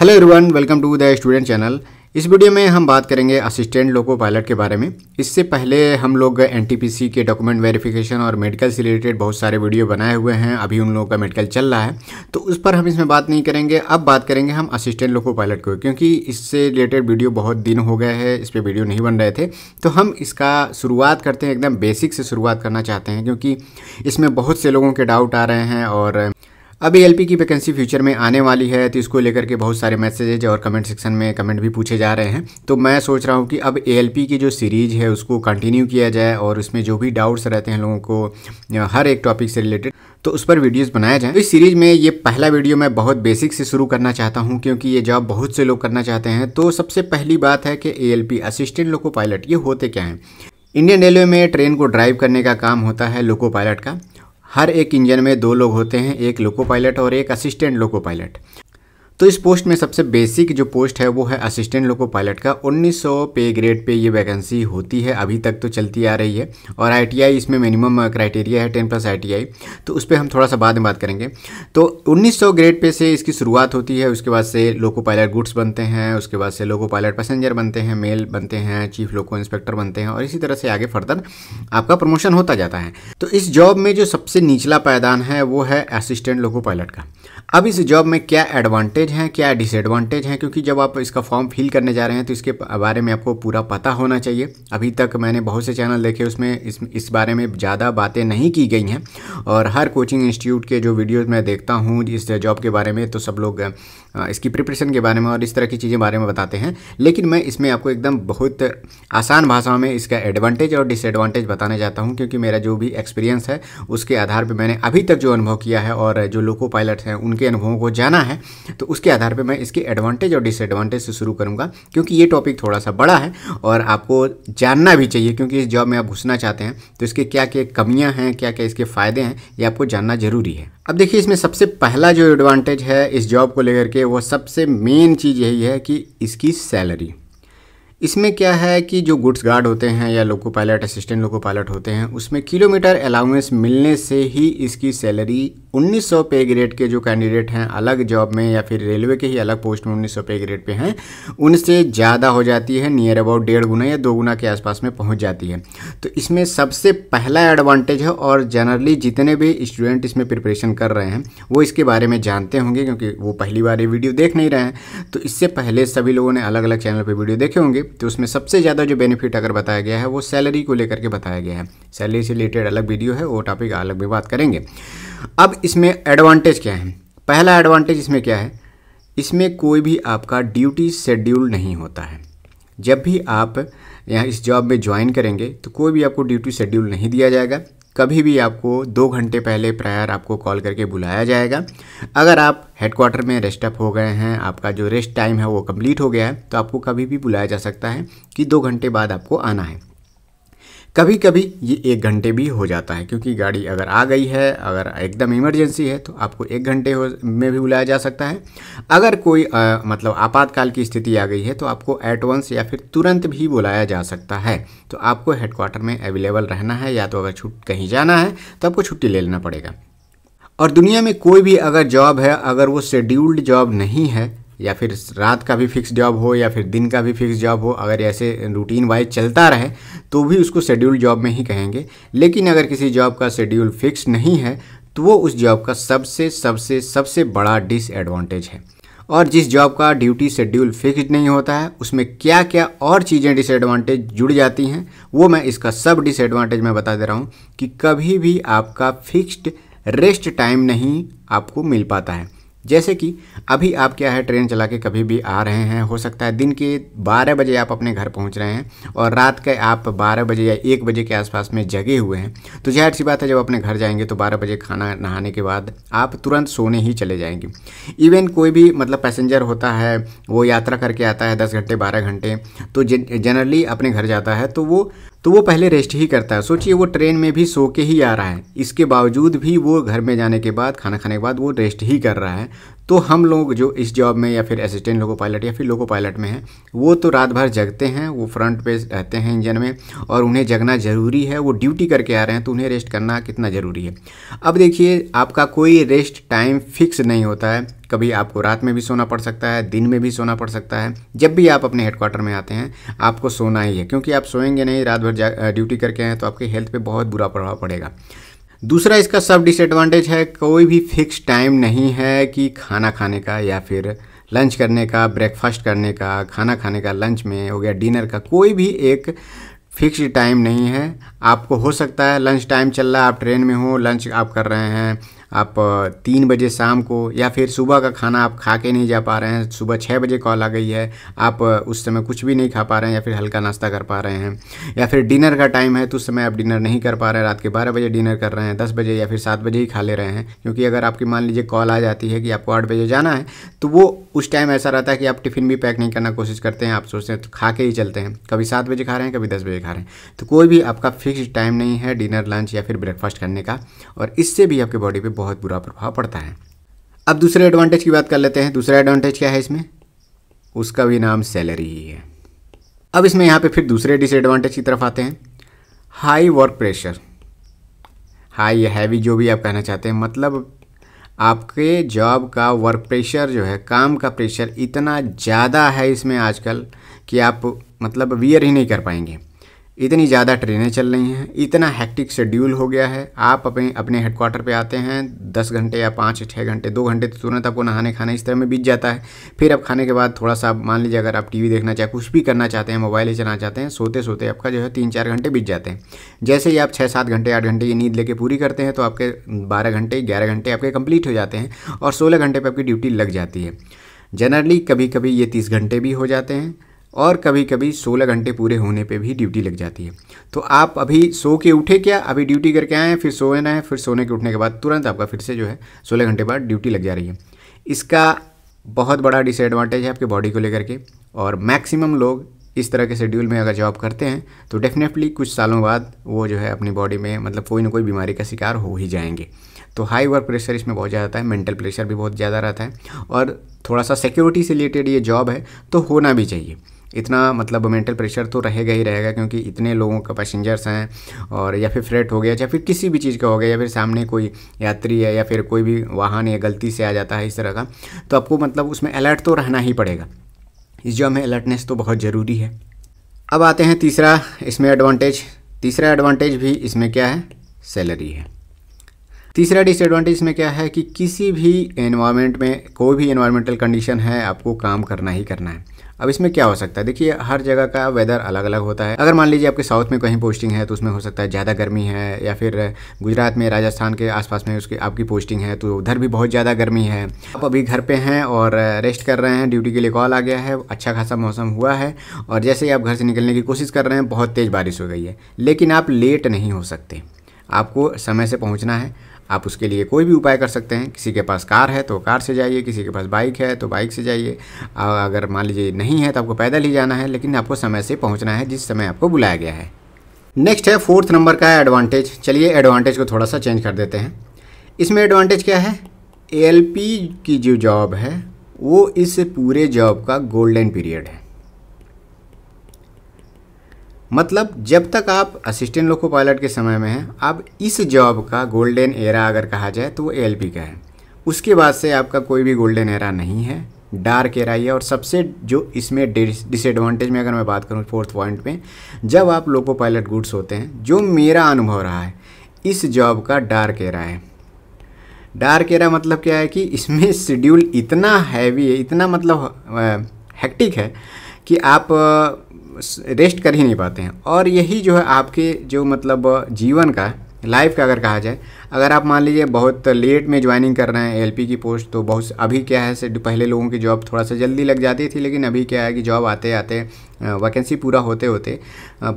hello everyone welcome to the student channel इस video में हम बात करेंगे असिस्टेंट लोको पायलट के बारे में इससे पहले हम लोग एन के डॉक्यूमेंट वेरिफिकेशन और मेडिकल से रिलेटेड बहुत सारे वीडियो बनाए हुए हैं अभी उन लोगों का मेडिकल चल रहा है तो उस पर हम इसमें बात नहीं करेंगे अब बात करेंगे हम असिस्टेंट लोको पायलट को क्योंकि इससे रिलेटेड वीडियो बहुत दिन हो गए हैं इस पर वीडियो नहीं बन रहे थे तो हम इसका शुरुआत करते हैं एकदम बेसिक से शुरुआत करना चाहते हैं क्योंकि इसमें बहुत से लोगों के डाउट आ रहे हैं और अभी एल की वैकेंसी फ्यूचर में आने वाली है तो इसको लेकर के बहुत सारे मैसेजेज और कमेंट सेक्शन में कमेंट भी पूछे जा रहे हैं तो मैं सोच रहा हूँ कि अब ए की जो सीरीज़ है उसको कंटिन्यू किया जाए और उसमें जो भी डाउट्स रहते हैं लोगों को हर एक टॉपिक से रिलेटेड तो उस पर वीडियोस बनाया जाए तो इस सीरीज़ में ये पहला वीडियो मैं बहुत बेसिक से शुरू करना चाहता हूँ क्योंकि ये जॉब बहुत से लोग करना चाहते हैं तो सबसे पहली बात है कि ए असिस्टेंट लोको पायलट ये होते क्या हैं इंडियन रेलवे में ट्रेन को ड्राइव करने का काम होता है लोको पायलट का हर एक इंजन में दो लोग होते हैं एक लोको पायलट और एक असिस्टेंट लोको पायलट तो इस पोस्ट में सबसे बेसिक जो पोस्ट है वो है असिस्टेंट लोको पायलट का 1900 पे ग्रेड पे ये वैकेंसी होती है अभी तक तो चलती आ रही है और आईटीआई इसमें मिनिमम क्राइटेरिया uh, है 10 प्लस आईटीआई तो उस पर हम थोड़ा सा बाद में बात करेंगे तो 1900 ग्रेड पे से इसकी शुरुआत होती है उसके बाद से लोको पायलट गुड्स बनते हैं उसके बाद से लोको पायलट पैसेंजर बनते हैं मेल बनते हैं चीफ लोको इंस्पेक्टर बनते हैं और इसी तरह से आगे फर्दर आपका प्रमोशन होता जाता है तो इस जॉब में जो सबसे निचला पायदान है वो है असिस्टेंट लोको पायलट का अब इस जॉब में क्या एडवांटेज हैं क्या डिसएडवांटेज हैं क्योंकि जब आप इसका फॉर्म फिल करने जा रहे हैं तो इसके बारे में आपको पूरा पता होना चाहिए अभी तक मैंने बहुत से चैनल देखे उसमें इस इस बारे में ज़्यादा बातें नहीं की गई हैं और हर कोचिंग इंस्टीट्यूट के जो वीडियोज़ मैं देखता हूँ इस जॉब के बारे में तो सब लोग इसकी प्रिपरेशन के बारे में और इस तरह की चीज़ें बारे में बताते हैं लेकिन मैं इसमें आपको एकदम बहुत आसान भाषा में इसका एडवांटेज और डिसएडवांटेज बताने जाता हूँ क्योंकि मेरा जो भी एक्सपीरियंस है उसके आधार पर मैंने अभी तक जो अनुभव किया है और जो लोको पायलट हैं उन उनके अनुभवों को जाना है तो उसके आधार पर मैं इसके एडवांटेज और डिसएडवांटेज से शुरू करूँगा क्योंकि ये टॉपिक थोड़ा सा बड़ा है और आपको जानना भी चाहिए क्योंकि इस जॉब में आप घुसना चाहते हैं तो इसके क्या क्या कमियाँ हैं क्या क्या इसके फ़ायदे हैं ये आपको जानना ज़रूरी है अब देखिए इसमें सबसे पहला जो एडवांटेज है इस जॉब को लेकर के वो सबसे मेन चीज़ यही है कि इसकी सैलरी इसमें क्या है कि जो गुड्स गार्ड होते हैं या loco pilot assistant loco pilot होते हैं उसमें किलोमीटर अलाउंस मिलने से ही इसकी सैलरी उन्नीस सौ पे ग्रेड के जो कैंडिडेट हैं अलग जॉब में या फिर रेलवे के ही अलग पोस्ट में उन्नीस सौ पे ग्रेड पे हैं उनसे ज़्यादा हो जाती है नियर अबाउट डेढ़ गुना या दो गुना के आसपास में पहुंच जाती है तो इसमें सबसे पहला एडवांटेज है और जनरली जितने भी स्टूडेंट इसमें प्रिपरेशन कर रहे हैं वो इसके बारे में जानते होंगे क्योंकि वो पहली बार ये वीडियो देख नहीं रहे हैं तो इससे पहले सभी लोगों ने अलग अलग चैनल पर वीडियो देखे होंगे तो उसमें सबसे ज़्यादा जो बेनिफिट अगर बताया गया है वो सैलरी को लेकर के बताया गया है सैलरी से रिलेटेड अलग वीडियो है वो टॉपिक अलग भी बात करेंगे अब इसमें एडवांटेज क्या है पहला एडवांटेज इसमें क्या है इसमें कोई भी आपका ड्यूटी शेड्यूल नहीं होता है जब भी आप यहाँ इस जॉब में ज्वाइन करेंगे तो कोई भी आपको ड्यूटी शेड्यूल नहीं दिया जाएगा कभी भी आपको दो घंटे पहले प्रायर आपको कॉल करके बुलाया जाएगा अगर आप हेडक्वार्टर में रेस्ट अप हो गए हैं आपका जो रेस्ट टाइम है वो कंप्लीट हो गया है तो आपको कभी भी बुलाया जा सकता है कि दो घंटे बाद आपको आना है कभी कभी ये एक घंटे भी हो जाता है क्योंकि गाड़ी अगर आ गई है अगर एकदम इमरजेंसी है तो आपको एक घंटे में भी बुलाया जा सकता है अगर कोई आ, मतलब आपातकाल की स्थिति आ गई है तो आपको एट वंस या फिर तुरंत भी बुलाया जा सकता है तो आपको हेडक्वार्टर में अवेलेबल रहना है या तो अगर छुट कहीं जाना है तो आपको छुट्टी ले लेना पड़ेगा और दुनिया में कोई भी अगर जॉब है अगर वो शेड्यूल्ड जॉब नहीं है या फिर रात का भी फिक्स जॉब हो या फिर दिन का भी फिक्स जॉब हो अगर ऐसे रूटीन वाइज चलता रहे तो भी उसको शेड्यूल जॉब में ही कहेंगे लेकिन अगर किसी जॉब का शेड्यूल फिक्स नहीं है तो वो उस जॉब का सबसे सबसे सबसे बड़ा डिसएडवांटेज है और जिस जॉब का ड्यूटी शेड्यूल फिक्स नहीं होता है उसमें क्या क्या और चीज़ें डिसएडवांटेज जुड़ जाती हैं वो मैं इसका सब डिसएडवांटेज मैं बता दे रहा हूँ कि कभी भी आपका फिक्स्ड रेस्ट टाइम नहीं आपको मिल पाता है जैसे कि अभी आप क्या है ट्रेन चला के कभी भी आ रहे हैं हो सकता है दिन के 12 बजे आप अपने घर पहुंच रहे हैं और रात के आप 12 बजे या 1 बजे के आसपास में जगे हुए हैं तो जाहिर सी बात है जब अपने घर जाएंगे तो 12 बजे खाना नहाने के बाद आप तुरंत सोने ही चले जाएंगे इवन कोई भी मतलब पैसेंजर होता है वो यात्रा करके आता है दस घंटे बारह घंटे तो जनरली अपने घर जाता है तो वो तो वो पहले रेस्ट ही करता है सोचिए वो ट्रेन में भी सो के ही आ रहा है इसके बावजूद भी वो घर में जाने के बाद खाना खाने के बाद वो रेस्ट ही कर रहा है तो हम लोग जो इस जॉब में या फिर असिस्टेंट लोको पायलट या फिर लोको पायलट में हैं वो तो रात भर जगते हैं वो फ्रंट पे रहते हैं इंजन में और उन्हें जगना ज़रूरी है वो ड्यूटी करके आ रहे हैं तो उन्हें रेस्ट करना कितना ज़रूरी है अब देखिए आपका कोई रेस्ट टाइम फिक्स नहीं होता है कभी आपको रात में भी सोना पड़ सकता है दिन में भी सोना पड़ सकता है जब भी आप अपने हेडक्वार्टर में आते हैं आपको सोना ही है क्योंकि आप सोएंगे नहीं रात भर ड्यूटी करके आए तो आपके हेल्थ पर बहुत बुरा प्रभाव पड़ेगा दूसरा इसका सब डिसएडवांटेज है कोई भी फिक्स टाइम नहीं है कि खाना खाने का या फिर लंच करने का ब्रेकफास्ट करने का खाना खाने का लंच में हो गया डिनर का कोई भी एक फिक्स टाइम नहीं है आपको हो सकता है लंच टाइम चल रहा है आप ट्रेन में हो लंच आप कर रहे हैं आप तीन बजे शाम को या फिर सुबह का खाना आप खा के नहीं जा पा रहे हैं सुबह छः बजे कॉल आ गई है आप उस समय कुछ भी नहीं खा पा रहे हैं या फिर हल्का नाश्ता कर पा रहे हैं या फिर डिनर का टाइम है तो उस समय आप डिनर नहीं कर पा रहे हैं रात के बारह बजे डिनर कर रहे हैं दस बजे या फिर सात बजे ही खा ले रहे हैं क्योंकि अगर आपकी मान लीजिए कॉल आ जाती है कि आपको आठ बजे जाना है तो वो उस टाइम ऐसा रहता है कि आप टिफ़िन भी पैक नहीं करना कोशिश करते हैं आप सोचते हैं तो खा के ही चलते हैं कभी सात बजे खा रहे हैं कभी दस बजे खा रहे हैं तो कोई भी आपका फिक्स टाइम नहीं है डिनर लंच या फिर ब्रेकफास्ट करने का और इससे भी आपकी बॉडी पर बहुत बुरा प्रभाव पड़ता है अब दूसरे एडवांटेज की बात कर लेते हैं दूसरा एडवांटेज क्या है इसमें उसका भी नाम सैलरी ही है अब इसमें यहाँ पे फिर दूसरे डिसएडवांटेज की तरफ आते हैं हाई वर्क प्रेशर हाई या हैवी जो भी आप कहना चाहते हैं मतलब आपके जॉब का वर्क प्रेशर जो है काम का प्रेशर इतना ज़्यादा है इसमें आजकल कि आप मतलब वियर ही नहीं कर पाएंगे इतनी ज़्यादा ट्रेनें चल रही हैं इतना हैक्टिक शेड्यूल हो गया है आप अपने अपने हेडक्वार्टर पे आते हैं दस घंटे या पाँच छः घंटे दो घंटे तो तुरंत आपको नहाने खाने इस तरह में बीत जाता है फिर आप खाने के बाद थोड़ा सा मान लीजिए अगर आप टीवी देखना चाहे कुछ भी करना चाहते हैं मोबाइल ही चलाना चाहते हैं सोते सोते आपका जो है तीन चार घंटे बीत जाते हैं जैसे ही आप छः सात घंटे आठ घंटे की नींद लेके पूरी करते हैं तो आपके बारह घंटे ग्यारह घंटे आपके कंप्लीट हो जाते हैं और सोलह घंटे पर आपकी ड्यूटी लग जाती है जनरली कभी कभी ये तीस घंटे भी हो जाते हैं और कभी कभी 16 घंटे पूरे होने पे भी ड्यूटी लग जाती है तो आप अभी सो के उठे क्या अभी ड्यूटी करके आए हैं फिर सोना है फिर सोने के उठने के बाद तुरंत आपका फिर से जो है सोलह घंटे बाद ड्यूटी लग जा रही है इसका बहुत बड़ा डिसएडवांटेज है आपके बॉडी को लेकर के और मैक्सिमम लोग इस तरह के शेड्यूल में अगर जॉब करते हैं तो डेफिनेटली कुछ सालों बाद वो जो है अपनी बॉडी में मतलब कोई ना कोई बीमारी का शिकार हो ही जाएंगे तो हाई वर्क प्रेशर इसमें बहुत ज़्यादा रहता है मेंटल प्रेशर भी बहुत ज़्यादा रहता है और थोड़ा सा सिक्योरिटी से रिलेटेड ये जॉब है तो होना भी चाहिए इतना मतलब मेंटल प्रेशर तो रहेगा ही रहेगा क्योंकि इतने लोगों का पैसेंजर्स हैं और या फिर फ्रेट हो गया या फिर किसी भी चीज़ का हो गया या फिर सामने कोई यात्री है या फिर कोई भी वाहन या गलती से आ जाता है इस तरह का तो आपको मतलब उसमें अलर्ट तो रहना ही पड़ेगा इस जो हमें अलर्टनेस तो बहुत ज़रूरी है अब आते हैं तीसरा इसमें एडवांटेज तीसरा एडवांटेज भी इसमें क्या है सैलरी है तीसरा डिसएडवांटेज में क्या है कि किसी भी एनवायरनमेंट में कोई भी एनवायरमेंटल कंडीशन है आपको काम करना ही करना है अब इसमें क्या हो सकता है देखिए हर जगह का वेदर अलग अलग होता है अगर मान लीजिए आपके साउथ में कहीं पोस्टिंग है तो उसमें हो सकता है ज़्यादा गर्मी है या फिर गुजरात में राजस्थान के आसपास में उसकी आपकी पोस्टिंग है तो उधर भी बहुत ज़्यादा गर्मी है आप अभी घर पर हैं और रेस्ट कर रहे हैं ड्यूटी के लिए कॉल आ गया है अच्छा खासा मौसम हुआ है और जैसे ही आप घर से निकलने की कोशिश कर रहे हैं बहुत तेज़ बारिश हो गई है लेकिन आप लेट नहीं हो सकते आपको समय से पहुँचना है आप उसके लिए कोई भी उपाय कर सकते हैं किसी के पास कार है तो कार से जाइए किसी के पास बाइक है तो बाइक से जाइए अगर मान लीजिए नहीं है तो आपको पैदल ही जाना है लेकिन आपको समय से पहुँचना है जिस समय आपको बुलाया गया है नेक्स्ट है फोर्थ नंबर का एडवांटेज चलिए एडवांटेज को थोड़ा सा चेंज कर देते हैं इसमें एडवांटेज क्या है एलपी की जो जॉब है वो इस पूरे जॉब का गोल्डन पीरियड है मतलब जब तक आप असिस्टेंट लोको पायलट के समय में हैं आप इस जॉब का गोल्डन एरा अगर कहा जाए तो वो एल का है उसके बाद से आपका कोई भी गोल्डन एरा नहीं है डार्क एरा ही है और सबसे जो इसमें डिसएडवांटेज में अगर मैं बात करूँ फोर्थ पॉइंट में जब आप लोको पायलट गुड्स होते हैं जो मेरा अनुभव रहा है इस जॉब का डार्क एरा है डार्क एरा मतलब क्या है कि इसमें शेड्यूल इतना हैवी है इतना मतलब हैक्टिक है कि आप रेस्ट कर ही नहीं पाते हैं और यही जो है आपके जो मतलब जीवन का लाइफ का अगर कहा जाए अगर आप मान लीजिए बहुत लेट में ज्वाइनिंग कर रहे हैं एलपी की पोस्ट तो बहुत अभी क्या है से पहले लोगों की जॉब थोड़ा सा जल्दी लग जाती थी लेकिन अभी क्या है कि जॉब आते आते वैकेंसी पूरा होते होते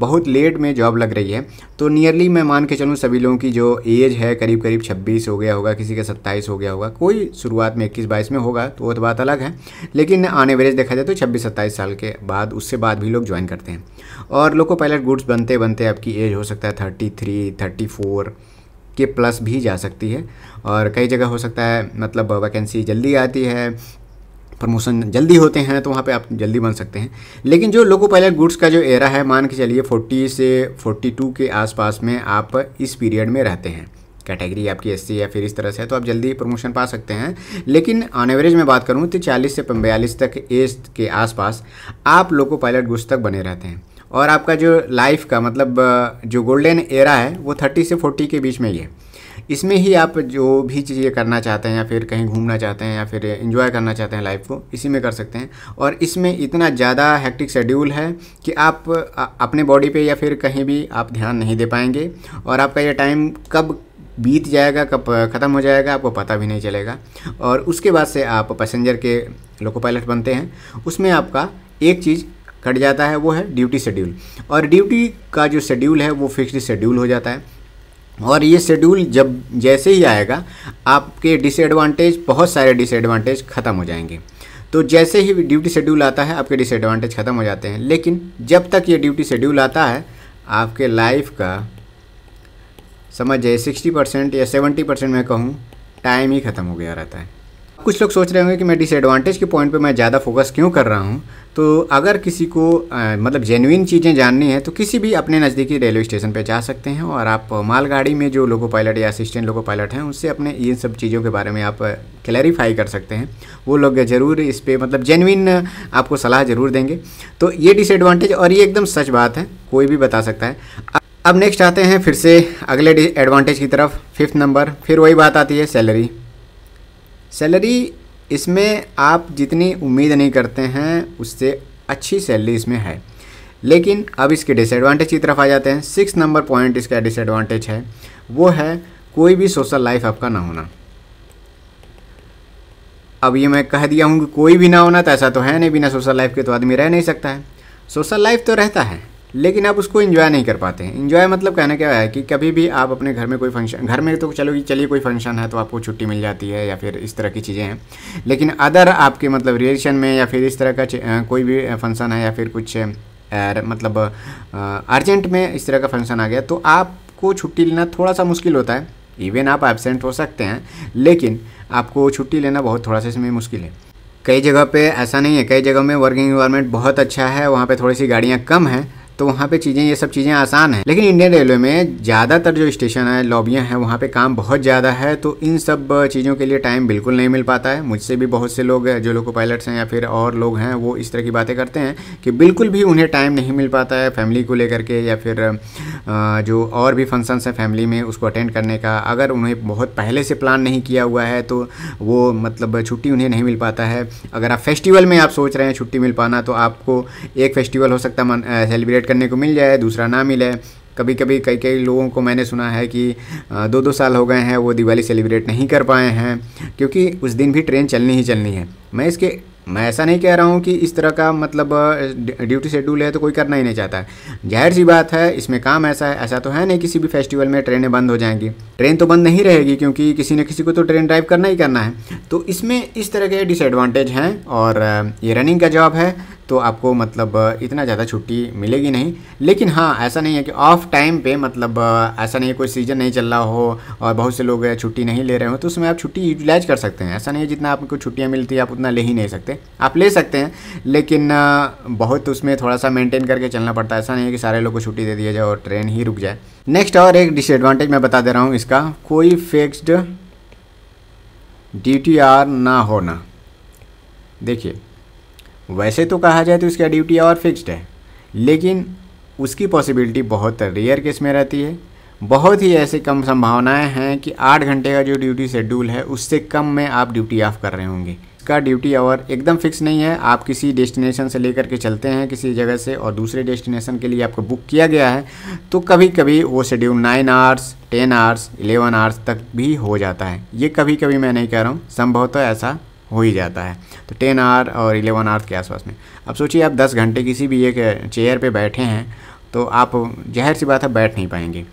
बहुत लेट में जॉब लग रही है तो नियरली मैं मान के चलूँ सभी लोगों की जो एज है करीब करीब 26 हो गया होगा किसी का 27 हो गया होगा कोई शुरुआत में 21 22 में होगा तो वो तो बात अलग है लेकिन ऑन एवरेज देखा जाए तो 26 27 साल के बाद उससे बाद भी लोग ज्वाइन करते हैं और लोको पायलट गुड्स बनते बनते आपकी एज हो सकता है थर्टी थ्री थर्टी फोर के प्लस भी जा सकती है और कई जगह हो सकता है मतलब वैकेंसी जल्दी आती है प्रमोशन जल्दी होते हैं तो वहाँ पे आप जल्दी बन सकते हैं लेकिन जो लोको पायलट गुड्स का जो एरा है मान के चलिए 40 से 42 के आसपास में आप इस पीरियड में रहते हैं कैटेगरी आपकी एस या फिर इस तरह से है तो आप जल्दी प्रमोशन पा सकते हैं लेकिन ऑन एवरेज में बात करूँ तो चालीस से बयालीस तक एज के आसपास आप लोको पायलट गुड्स तक बने रहते हैं और आपका जो लाइफ का मतलब जो गोल्डन एरा है वो थर्टी से फोर्टी के बीच में ही है इसमें ही आप जो भी चीज़ें करना चाहते हैं या फिर कहीं घूमना चाहते हैं या फिर इन्जॉय करना चाहते हैं लाइफ को इसी में कर सकते हैं और इसमें इतना ज़्यादा हैक्टिक शेड्यूल है कि आप अपने बॉडी पे या फिर कहीं भी आप ध्यान नहीं दे पाएंगे और आपका ये टाइम कब बीत जाएगा कब ख़त्म हो जाएगा आपको पता भी नहीं चलेगा और उसके बाद से आप पैसेंजर के लोको पायलट बनते हैं उसमें आपका एक चीज़ कट जाता है वो है ड्यूटी शेड्यूल और ड्यूटी का जो शेड्यूल है वो फिक्स्ड शेड्यूल हो जाता है और ये शेड्यूल जब जैसे ही आएगा आपके डिसएडवांटेज बहुत सारे डिसएडवांटेज ख़त्म हो जाएंगे तो जैसे ही ड्यूटी शेड्यूल आता है आपके डिसएडवांटेज ख़त्म हो जाते हैं लेकिन जब तक ये ड्यूटी शेड्यूल आता है आपके लाइफ का समझ जाए सिक्सटी परसेंट या सेवेंटी परसेंट मैं कहूँ टाइम ही ख़त्म हो गया रहता है कुछ लोग सोच रहे होंगे कि मैं डिसएडवांटेज के पॉइंट पे मैं ज़्यादा फोकस क्यों कर रहा हूँ तो अगर किसी को आ, मतलब जेनुइन चीज़ें जाननी है तो किसी भी अपने नज़दीकी रेलवे स्टेशन पर जा सकते हैं और आप मालगाड़ी में जो लोको पायलट या असिस्टेंट लोको पायलट हैं उनसे अपने इन सब चीज़ों के बारे में आप क्लैरिफाई कर सकते हैं वो लोग ज़रूर इस पर मतलब जेनुइन आपको सलाह ज़रूर देंगे तो ये डिसएडवांटेज और ये एकदम सच बात है कोई भी बता सकता है अब नेक्स्ट आते हैं फिर से अगले एडवांटेज की तरफ फिफ्थ नंबर फिर वही बात आती है सैलरी सैलरी इसमें आप जितनी उम्मीद नहीं करते हैं उससे अच्छी सैलरी इसमें है लेकिन अब इसके डिसएडवांटेज की तरफ आ जाते हैं सिक्स नंबर पॉइंट इसका डिसएडवांटेज है वो है कोई भी सोशल लाइफ आपका ना होना अब ये मैं कह दिया हूँ कि कोई भी ना होना तो ऐसा तो है नहीं बिना सोशल लाइफ के तो आदमी रह नहीं सकता है सोशल लाइफ तो रहता है लेकिन आप उसको इन्जॉय नहीं कर पाते हैं इन्जॉय मतलब कहना क्या है कि कभी भी आप अपने घर में कोई फंक्शन घर में तो चलो चलिए कोई फंक्शन है तो आपको छुट्टी मिल जाती है या फिर इस तरह की चीज़ें हैं लेकिन अदर आपके मतलब रिलेशन में या फिर इस तरह का कोई भी फंक्शन है या फिर कुछ मतलब अर्जेंट में इस तरह का फंक्शन आ गया तो आपको छुट्टी लेना थोड़ा सा मुश्किल होता है इवन आप एबसेंट हो सकते हैं लेकिन आपको छुट्टी लेना बहुत थोड़ा सा इसमें मुश्किल है कई जगह पे ऐसा नहीं है कई जगह में वर्किंग इन्वायरमेंट बहुत अच्छा है वहाँ पे थोड़ी सी गाड़ियाँ कम हैं तो वहाँ पे चीज़ें ये सब चीज़ें आसान हैं लेकिन इंडियन रेलवे में ज़्यादातर जो स्टेशन है लॉबियाँ हैं वहाँ पे काम बहुत ज़्यादा है तो इन सब चीज़ों के लिए टाइम बिल्कुल नहीं मिल पाता है मुझसे भी बहुत से लोग जो लोग पायलट्स हैं या फिर और लोग हैं वो इस तरह की बातें करते हैं कि बिल्कुल भी उन्हें टाइम नहीं मिल पाता है फैमिली को लेकर के या फिर जो और भी फंक्शंस हैं फैमिली में उसको अटेंड करने का अगर उन्हें बहुत पहले से प्लान नहीं किया हुआ है तो वो मतलब छुट्टी उन्हें नहीं मिल पाता है अगर आप फेस्टिवल में आप सोच रहे हैं छुट्टी मिल पाना तो आपको एक फेस्टिवल हो सकता है सेलिब्रेट अपडेट करने को मिल जाए दूसरा ना मिले कभी कभी कई कई लोगों को मैंने सुना है कि दो दो साल हो गए हैं वो दिवाली सेलिब्रेट नहीं कर पाए हैं क्योंकि उस दिन भी ट्रेन चलनी ही चलनी है मैं इसके मैं ऐसा नहीं कह रहा हूँ कि इस तरह का मतलब ड्यूटी शेड्यूल है तो कोई करना ही नहीं चाहता है जाहिर सी बात है इसमें काम ऐसा है ऐसा तो है नहीं किसी भी फेस्टिवल में ट्रेनें बंद हो जाएंगी ट्रेन तो बंद नहीं रहेगी क्योंकि किसी न किसी को तो ट्रेन ड्राइव करना ही करना है तो इसमें इस तरह के डिसएडवांटेज हैं और ये रनिंग का जॉब है तो आपको मतलब इतना ज़्यादा छुट्टी मिलेगी नहीं लेकिन हाँ ऐसा नहीं है कि ऑफ टाइम पे मतलब ऐसा नहीं है कोई सीज़न नहीं चल रहा हो और बहुत से लोग छुट्टी नहीं ले रहे हो तो उसमें आप छुट्टी यूटिलाइज कर सकते हैं ऐसा नहीं है जितना आपको छुट्टियाँ मिलती है आप उतना ले ही नहीं सकते आप ले सकते हैं लेकिन बहुत उसमें थोड़ा सा मेनटेन करके चलना पड़ता है ऐसा नहीं है कि सारे लोग को छुट्टी दे दिया जाए और ट्रेन ही रुक जाए नेक्स्ट और एक डिसएडवांटेज मैं बता दे रहा हूँ इसका कोई फिक्स्ड डी ना होना देखिए वैसे तो कहा जाए तो उसकी ड्यूटी आवर फिक्स्ड है लेकिन उसकी पॉसिबिलिटी बहुत रेयर केस में रहती है बहुत ही ऐसे कम संभावनाएं हैं कि आठ घंटे का जो ड्यूटी शेड्यूल है उससे कम में आप ड्यूटी ऑफ कर रहे होंगे का ड्यूटी आवर एकदम फिक्स नहीं है आप किसी डेस्टिनेशन से लेकर के चलते हैं किसी जगह से और दूसरे डेस्टिनेशन के लिए आपको बुक किया गया है तो कभी कभी वो schedule nine hours ten hours eleven hours तक भी हो जाता है ये कभी कभी मैं नहीं कह रहा हूँ संभवतः तो ऐसा हो ही जाता है तो टेन आवर और इलेवन आवर के आसपास में अब सोचिए आप दस घंटे किसी भी एक चेयर पर बैठे हैं तो आप जहर सी बात है बैठ नहीं पाएंगे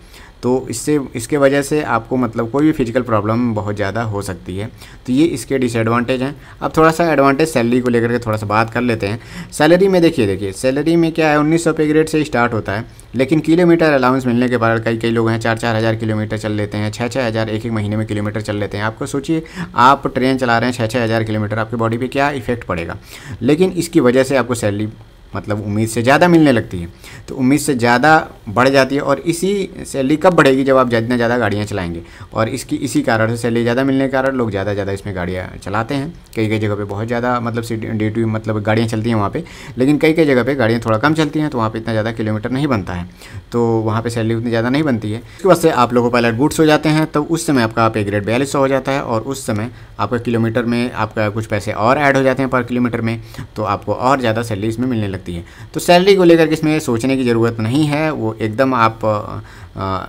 तो इससे इसके वजह से आपको मतलब कोई भी फिजिकल प्रॉब्लम बहुत ज़्यादा हो सकती है तो ये इसके डिसएडवांटेज हैं अब थोड़ा सा एडवांटेज सैलरी को लेकर के थोड़ा सा बात कर लेते हैं सैलरी में देखिए देखिए सैलरी में क्या है उन्नीस पे ग्रेड से स्टार्ट होता है लेकिन किलोमीटर अलाउंस मिलने के बाद कई कई लोग हैं चार चार हज़ार किलोमीटर चल लेते हैं छः छः हज़ार एक एक महीने में किलोमीटर चल लेते हैं आपको सोचिए आप ट्रेन चला रहे हैं छः छः हज़ार किलोमीटर आपकी बॉडी पर क्या इफेक्ट पड़ेगा लेकिन इसकी वजह से आपको सैलरी मतलब उम्मीद से ज़्यादा मिलने लगती है तो उम्मीद से ज़्यादा बढ़ जाती है और इसी सैलरी कब बढ़ेगी जब आप जितना ज़्यादा गाड़ियाँ चलाएँगे और इसकी इसी कारण से सैलरी ज़्यादा मिलने के कारण लोग ज़्यादा ज़्यादा इसमें गाड़ियाँ चलाते हैं कई कई जगह पर बहुत ज़्यादा मतलब ड्यूटी मतलब गाड़ियाँ चलती हैं वहाँ पर लेकिन कई कई जगह पर गाड़ियाँ थोड़ा कम चलती हैं तो वहाँ पर इतना ज़्यादा किलोमीटर नहीं बनता है तो वहाँ पर सैलरी उतनी ज़्यादा नहीं बनती है उसके बाद से आप लोगों पायलट बूट्स हो जाते हैं तो उस समय आपका पे ग्रेड बयालीस हो जाता है और उस समय आपका किलोमीटर में आपका कुछ पैसे और ऐड हो जाते हैं पर किलोमीटर में तो आपको और ज़्यादा सैलरी इसमें मिलने लगती सकती है तो सैलरी को लेकर इसमें सोचने की ज़रूरत नहीं है वो एकदम आप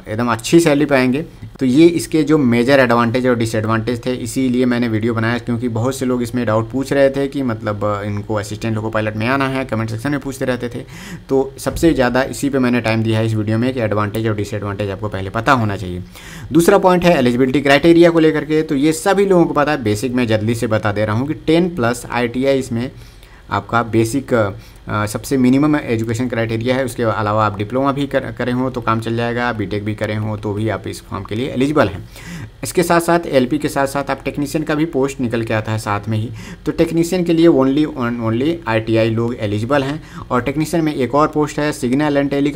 एकदम अच्छी सैलरी पाएंगे तो ये इसके जो मेजर एडवांटेज और डिसएडवांटेज थे इसीलिए मैंने वीडियो बनाया क्योंकि बहुत से लोग इसमें डाउट पूछ रहे थे कि मतलब इनको असिस्टेंट लोको पायलट में आना है कमेंट सेक्शन में पूछते रहते थे तो सबसे ज़्यादा इसी पर मैंने टाइम दिया है इस वीडियो में कि एडवांटेज और डिसएडवांटेज आपको पहले पता होना चाहिए दूसरा पॉइंट है एलिजिबिलिटी क्राइटेरिया को लेकर के तो ये सभी लोगों को पता है बेसिक मैं जल्दी से बता दे रहा हूँ कि टेन प्लस आई इसमें आपका बेसिक सबसे मिनिमम एजुकेशन क्राइटेरिया है उसके अलावा आप डिप्लोमा भी कर, करें हो तो काम चल जाएगा बीटेक भी करें हो तो भी आप इस फॉर्म के लिए एलिजिबल हैं इसके साथ साथ एलपी के साथ साथ आप टेक्नीशियन का भी पोस्ट निकल के आता है साथ में ही तो टेक्नीशियन के लिए ओनली ओनली आईटीआई लोग एलिजिबल हैं और टेक्नीशियन में एक और पोस्ट है सिग्नल एंड टेली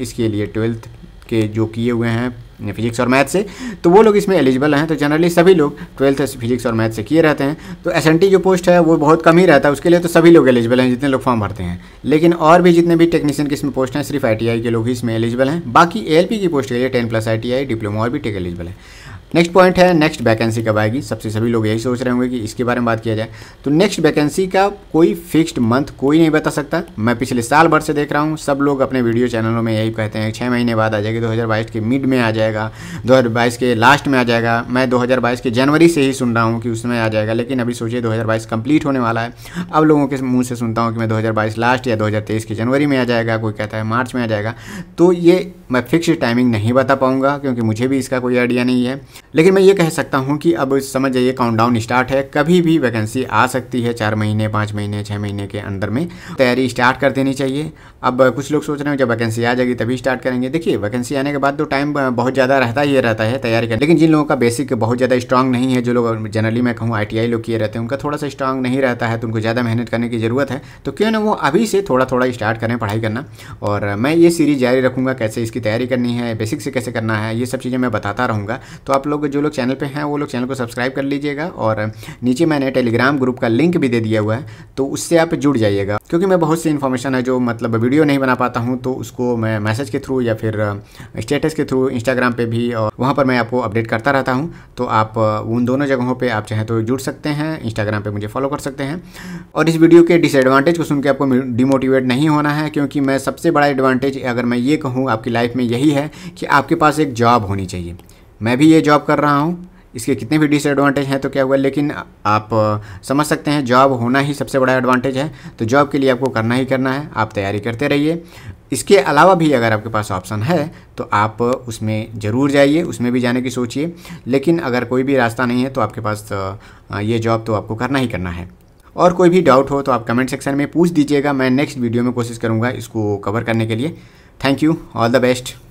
इसके लिए ट्वेल्थ के जो किए हुए हैं फिजिक्स और मैथ से तो वो लोग इसमें एलिजिबल हैं तो जनरली सभी लोग ट्वेल्थ फिजिक्स और मैथ से किए रहते हैं तो एस जो पोस्ट है वो बहुत कम ही रहता है उसके लिए तो सभी लोग एलिजिबल हैं जितने लोग फॉर्म भरते हैं लेकिन और भी जितने भी टेक्नीशियन की इसमें पोस्ट हैं सिर्फ आई के लोग ही इसमें एलिजिबल हैं बाकी ए की पोस्ट के लिए टेन प्लस आई डिप्लोमा और भी टेक एलिजिबल है नेक्स्ट पॉइंट है नेक्स्ट वैकेंसी कब आएगी सबसे सभी लोग यही सोच रहे होंगे कि इसके बारे में बात किया जाए तो नेक्स्ट वैकेंसी का कोई फिक्स्ड मंथ कोई नहीं बता सकता मैं पिछले साल भर से देख रहा हूँ सब लोग अपने वीडियो चैनलों में यही कहते हैं छः महीने बाद आ जाएगी 2022 के मिड में आ जाएगा 2022 के लास्ट में आ जाएगा मैं दो के जनवरी से ही सुन रहा हूँ कि उसमें आ जाएगा लेकिन अभी सोचिए दो कंप्लीट होने वाला है अब लोगों के मुँह से सुनता हूँ कि मैं दो लास्ट या दो के जनवरी में आ जाएगा कोई कहता है मार्च में आ जाएगा तो ये मैं फिक्स टाइमिंग नहीं बता पाऊँगा क्योंकि मुझे भी इसका कोई आइडिया नहीं है लेकिन मैं ये कह सकता हूँ कि अब समझ जाइए काउंटडाउन स्टार्ट है कभी भी वैकेंसी आ सकती है चार महीने पाँच महीने छः महीने के अंदर में तैयारी स्टार्ट कर देनी चाहिए अब कुछ लोग सोच रहे हैं जब वैकेंसी आ जाएगी तभी स्टार्ट करेंगे देखिए वैकेंसी आने के बाद तो टाइम बहुत ज़्यादा रहता ही रहता है तैयारी करने लेकिन जिन लोगों का बेसिक बहुत ज़्यादा स्ट्रांग नहीं है जो लोग जनरली मैं कहूँ आई लोग किए रहते हैं उनका थोड़ा सा स्ट्रांग नहीं रहता है तो उनको ज़्यादा मेहनत करने की ज़रूरत है तो क्यों ना वो अभी से थोड़ा थोड़ा स्टार्ट करें पढ़ाई करना और मैं ये सीरीज़ जारी रखूँगा कैसे इसकी तैयारी करनी है बेसिक से कैसे करना है ये सब चीज़ें मैं बताता रहूँगा तो आप लोग जो लोग चैनल पे हैं वो लोग चैनल को सब्सक्राइब कर लीजिएगा और नीचे मैंने टेलीग्राम ग्रुप का लिंक भी दे दिया हुआ है तो उससे आप जुड़ जाइएगा क्योंकि मैं बहुत सी इन्फॉर्मेशन है जो मतलब वीडियो नहीं बना पाता हूँ तो उसको मैं मैसेज के थ्रू या फिर स्टेटस के थ्रू इंस्टाग्राम पर भी और वहाँ पर मैं आपको अपडेट करता रहता हूँ तो आप उन दोनों जगहों पर आप चाहें तो जुड़ सकते हैं इंस्टाग्राम पर मुझे फॉलो कर सकते हैं और इस वीडियो के डिसएडवांटेज को सुनकर आपको डिमोटिवेट नहीं होना है क्योंकि मैं सबसे बड़ा एडवांटेज अगर मैं ये कहूँ आपकी लाइफ में यही है कि आपके पास एक जॉब होनी चाहिए मैं भी ये जॉब कर रहा हूँ इसके कितने भी डिसएडवांटेज हैं तो क्या हुआ लेकिन आप समझ सकते हैं जॉब होना ही सबसे बड़ा एडवांटेज है तो जॉब के लिए आपको करना ही करना है आप तैयारी करते रहिए इसके अलावा भी अगर आपके पास ऑप्शन है तो आप उसमें ज़रूर जाइए उसमें भी जाने की सोचिए लेकिन अगर कोई भी रास्ता नहीं है तो आपके पास ये जॉब तो आपको करना ही करना है और कोई भी डाउट हो तो आप कमेंट सेक्शन में पूछ दीजिएगा मैं नेक्स्ट वीडियो में कोशिश करूँगा इसको कवर करने के लिए thank you all the best